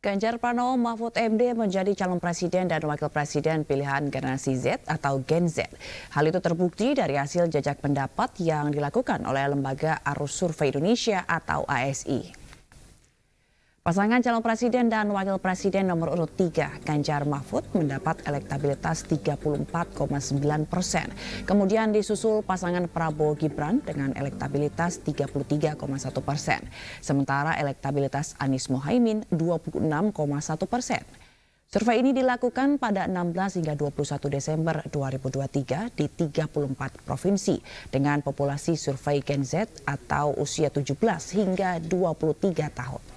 Ganjar Pranowo Mahfud MD menjadi calon presiden dan wakil presiden pilihan generasi Z atau Gen Z. Hal itu terbukti dari hasil jajak pendapat yang dilakukan oleh Lembaga Arus Survei Indonesia atau ASI. Pasangan calon presiden dan wakil presiden nomor urut 3 Ganjar Mahfud mendapat elektabilitas 34,9 persen. Kemudian disusul pasangan Prabowo Gibran dengan elektabilitas 33,1 persen. Sementara elektabilitas Anies Mohaimin 26,1 persen. Survei ini dilakukan pada 16 hingga 21 Desember 2023 di 34 provinsi dengan populasi survei Gen Z atau usia 17 hingga 23 tahun.